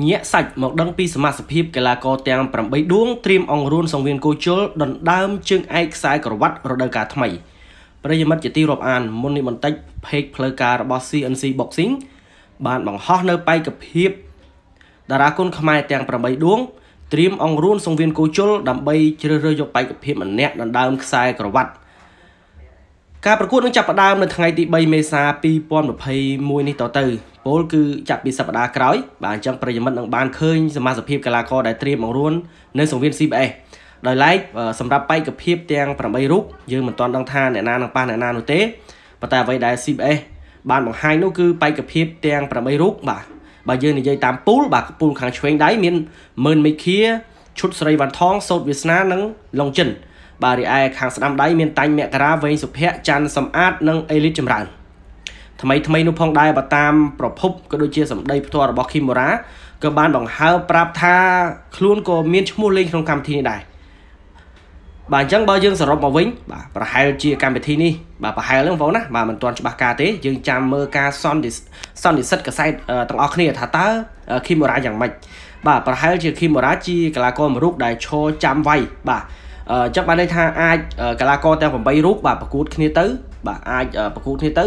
ញាក់សាច់មកដឹងពីសមាជិកកីឡាករទាំង8ដួងត្រៀមអង្រួនសង្វៀនគោជលដណ្ដើមជើងឯកខ្សែក្រវ៉ាត់រដូវកាលថ្មី ប្រិយមិត្តជាទីរាប់អានមុននេះបន្តិចเพจផ្លូវការរបស់ CNC Boxing បានបង្ហោះនៅបែកភាពតារាគុណខ្មែរទាំង8ដួងត្រៀមអង្រួនសង្វៀនគោជលដើម្បីជ្រើសរើសយកបែកភាពម្នាក់ដណ្ដើមខ្សែក្រវ៉ាត់ការប្រកួតនឹងចាប់ផ្ដើមនៅថ្ងៃទី3មេសា2021នេះតទៅពោលគឺចាប់ពីសប្ដាហ៍ក្រោយបាទអញ្ចឹងប្រិយមិត្តនឹងបានឃើញសមាជិកកីឡាករដែលត្រៀមមករួននៅសង្វៀន CBS ដោយឡែកសម្រាប់បេក្ខភាពទាំង8រូបយើងមិនទាន់ដឹងថាអ្នកណានឹងប៉ះអ្នកណានោះទេប៉ុន្តែអ្វីដែល CBS បានបង្ហាញនោះគឺបេក្ខភាពទាំង8រូបបាទបើយើងនិយាយតាមពូល បាទពូលខាងឆ្វេងដៃមានមឺនមីឃាឈុតស្រីវ៉ាន់ថងសោតវាសនានិងឡុងចិនបាទរីឯខាងស្ដាំដៃមានតាញ់មករាវែងសុភ័ក្រច័ន្ទសំអាតនិងអេលីតចម្រើន ថ្មីថ្មីនោះផងដែរបើតាមប្រភពក៏ដូចជា សម្ដីផ្ទាល់របស់ Kimura ក៏បានបង្ហើប្រាប់ថាខ្លួនក៏មានឈ្មោះលេងក្នុងកម្មវិធីនេះដែរបាទអញ្ចឹងបើយើងសរុបមកវិញបាទប្រហែល ជាកម្មវិធីនេះបាទប្រហែលហ្នឹងបងប្អូនណាបាទមិនទាន់ច្បាស់ការទេយើងចាំមើលការសន្និសន្និសិទកសែតទាំងអស់គ្នាថាតើ Kimura យ៉ាងម៉េចបាទប្រហែលជា Kimura ជាកីឡាករមួយរូបដែលឈរចាំវាយបាទអញ្ចឹងបានន័យថាអាចកីឡាករទាំង8រូបបាទប្រកួតគ្នាទៅ បាទអាចប្រកួតគ្នាទៅ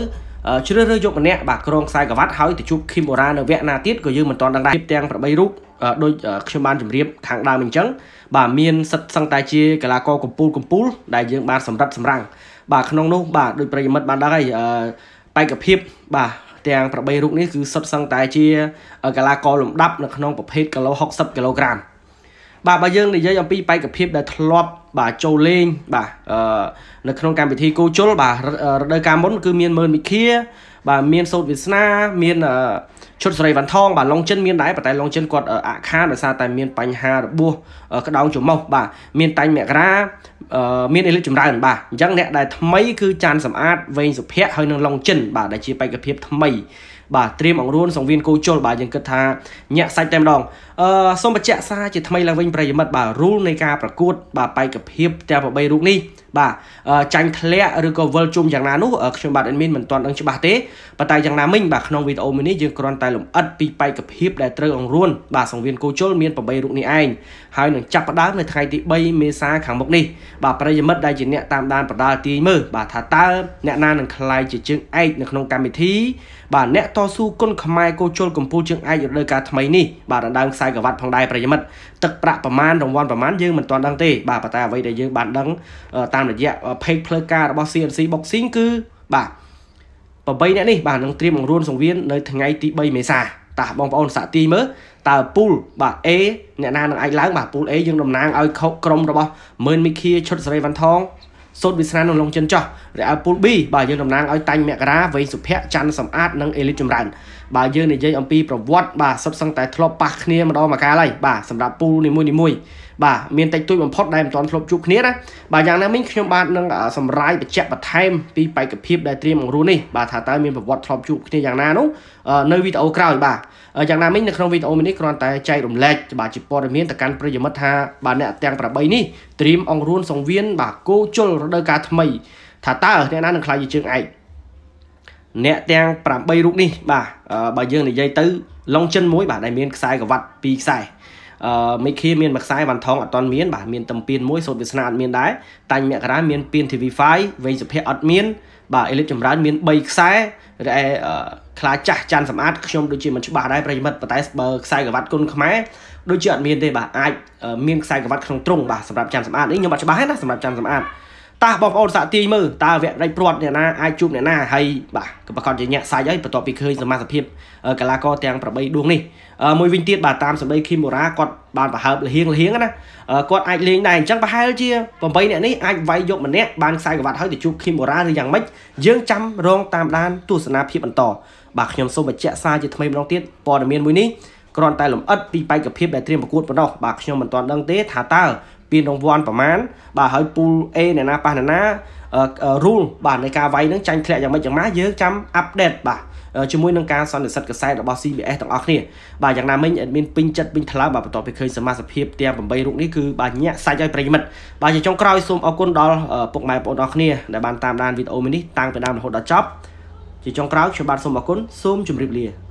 ជ្រើសរើសយកម្នាក់បាទក្រងខ្សែក្រវ៉ាត់ហើយទៅជួបឃីមបូរ៉ានៅវគ្គណាទៀតក៏យើងមិនទាន់ដឹងដែរទាំង8រូបដូចខ្ញុំបានជម្រាបខាងដើមអញ្ចឹងបាទមានសិទ្ធសឹងតែជាកីឡាករកំពូលកំពូលដែលយើងបានសម្រិតសម្រាំង បាទក្នុងនោះបាទដោយប្រិយមិត្តបានដឹងហើយបេក្ខភាពបាទទាំង8រូបនេះគឺសុទ្ធសឹងតែជាកីឡាករលំដាប់នៅក្នុងប្រភេទគីឡូ60គីឡូក្រាមបាទបើយើងនិយាយអំពីបេក្ខភាពដែលធ្លាប់បាទចូលលេងបាទនៅក្នុងកម្មវិធីគូជុលបាទរដូវកាលមុនគឺមានមើលមិខាបាទមានសោតវាសនាមានឈុតសេរីវ៉ាន់ថងបាទឡុងចិនមានដែរប៉ុន្តែឡុងចិនគាត់អាក់ខានដោយសារតែមានបញ្ហារបួសក្តោងច្រមុះបាទមានតាញ់មករាមានអេលីតចម្រើនបាទអញ្ចឹងអ្នកដែលថ្មីគឺចាន់សំអាតវែងសុភ័ក្រហើយនឹងឡុងចិន បាទដែលជាបេក្ខភាពថ្មីបាទត្រៀមអង្រួនសង្វៀនកោជលបាទយើងគិតថាញាក់សាច់តែម្ដងអឺសូមបញ្ជាក់សារជាថ្មីឡើងវិញប្រិយមិត្តបាទ rule នៃការប្រកួតបាទបេក្ខភាពទាំង8រូបនេះបាទចាញ់ធ្លាក់ឬក៏វិលជុំយ៉ាងណានោះខ្ញុំបាទ admin មិនទាន់ដឹងច្បាស់ទេប៉ុន្តែយ៉ាងណាមិញបាទក្នុងវីដេអូមួយនេះយើងគ្រាន់តែលំអិតពីបេក្ខភាពដែលត្រូវអង្រួនបាទសង្វៀនកោជលមាន8រូបនេះឯងហើយនឹងចាប់ផ្ដើមនៅថ្ងៃទី3មេសាខាងមុខនេះបាទប្រិយមិត្តដែលជាអ្នកតាមដានបដាលទាយមើលបាទថាតើអ្នកណានឹងខ្លាយជាជើងឯកនៅក្នុងកម្មវិធីបាទអ្នកតស៊ូគុណខ្មែរកោជលកម្ពុជាជើងឯករដូវកាលថ្មីនេះបាទដណ្ដើមខ្សែក្រវ៉ាត់ផងដែរប្រិយមិត្តទឹកប្រាក់ប្រមាណរង្វាន់ប្រមាណយើងមិនទាន់ដឹងទេបាទប៉ុន្តែអ្វីដែលយើងបានដឹងតាមរយៈ page ផ្លូវការរបស់ CNC Boxing គឺបាទ8អ្នកនេះបាទនឹងត្រៀមបង្រួនសង្វៀននៅថ្ងៃទី3មេសាតោះបងប្អូនសាកទាយមើលតើពូលបាទ A អ្នកណានឹងអាចឡើងបាទពូល A យើងតំណាងឲ្យក្រុមរបស់មឿនមីឃាឈុតសេរីវ៉ាន់ថងសូត្រវិស្នានិងលងចិនចោះរីឯពូល B បាទយើងតំណាងឲ្យតាញ់មករាវែងសុភ័ក្រច័ន្ទសំអាតនិងអេលីតចម្រើនបាទយើងនិយាយអំពីប្រវត្តិបាទសុទ្ធសឹងតែធ្លាប់ប៉ះគ្នាម្ដងមកកាលហើយបាទសម្រាប់ពូលនីមួយនីមួយបាទមានតិចតួចបំផុតដែលមិនទាន់ធ្លាប់ជួបគ្នាណាបាទយ៉ាងណាមិញខ្ញុំបាទនឹងសម្រាយបញ្ជាក់បន្ថែមពីបេក្ខភាពដែលត្រៀមបង្រួននេះបាទថាតើមានប្រវត្តិធ្លាប់ជួបគ្នាយ៉ាងណានោះនៅវីដេអូក្រោយបាទយ៉ាងណាមិញនៅក្នុងវីដេអូនេះគ្រាន់តែចែករំលែកបាទជាព័ត៌មានទៅកាន់ប្រិយមិត្តថាបាទអ្នកទាំង8នេះត្រៀមអង្គរួនសង្វៀនបាទគោជុលរដូវកាលថ្មីថាតើអ្នកណានឹងខ្លាចជាជើងឯកអ្នកទាំង8រូបនេះបាទបើយើងនិយាយទៅ Longchin មួយបាទដែលមានខ្សែក្រវ៉ាត់2ខ្សែអឺមីខៀមានមួយខ្សែវ៉ាន់ថងអត់ទាន់មាន បាទមានតំពៀនមួយសូត្រវាសនាអត់មានដែរតាញ់មករាមានពៀន TV5 វេងសុភ័ក្រអត់មានបាទអេលីបចម្រើនមាន3ខ្សែរឯខ្លាចាស់ច័ន្ទសម្អាតខ្ញុំដូចជាមិនច្បាស់ដែរប្រិមិត្តប៉ុន្តែបើខ្សែក្រវ៉ាត់គុណខ្មែរដូចជាអត់មានទេបាទអាចមានខ្សែក្រវ៉ាត់ក្នុងទ្រុងបាទសម្រាប់ច័ន្ទសម្អាតនេះខ្ញុំអត់ច្បាស់ទេណាសម្រាប់ច័ន្ទសម្អាតតើបងប្អូនសាកទាយមើលតើវគ្គរេចព្រាត់អ្នកណាអាចជួបអ្នកណាហើយបាទប្រកាសជាញាក់សាច់ហើយបន្ទាប់ពីឃើញសមាសភាពកីឡាករទាំង8ដួងនេះមួយវិញទៀតបាទតាមសម្ដីឃីមូរ៉ាគាត់បានប្រហើបលហៀងលហៀងណាគាត់អាចលេងដែរអញ្ចឹងប្រហែលជា8អ្នកនេះអាចវាយយកម្នាក់បានខ្សែក្រវ៉ាត់ហើយទៅជួបឃីមូរ៉ាឬយ៉ាងម៉េចយើងចាំរងតាមដានទស្សនាភាពបន្តបាទខ្ញុំសូមបញ្ជាក់សារជាថ្មីម្ដងទៀតព័ត៌មានមួយនេះគ្រាន់តែលំអិតពីបេក្ខភាពដែលត្រៀមប្រកួតប៉ុណ្ណោះបាទខ្ញុំមិនទាន់ដឹងទេថាតើពានរង្វាន់ប្រមាណបាទហើយពូល A អ្នកណាប៉ះអ្នកណា rule បាទនៃការវាយនឹងចាញ់ធ្លាក់យ៉ាងម៉េចយ៉ាងម៉ាយើងចាំ update បាទជាមួយនឹងការសន្និសិទកសែតរបស់ CBS ទាំងអស់គ្នាបាទយ៉ាងណាមិញអេដមីនពេញចិត្តពេញថ្លើមបាទបន្ទាប់ពីឃើញសមាជិកភាពទាំង8រូបនេះគឺបាទញាក់សាច់ឲ្យប្រិមិត្តបាទជាចុងក្រោយសូមអរគុណដល់ពុកម៉ែបងប្អូនទាំងអស់គ្នាដែលបានតាមដានវីដេអូនេះតាំងពីដើមរហូតដល់ចប់ជាចុងក្រោយខ្ញុំបាទសូមអរគុណសូមជម្រាបលា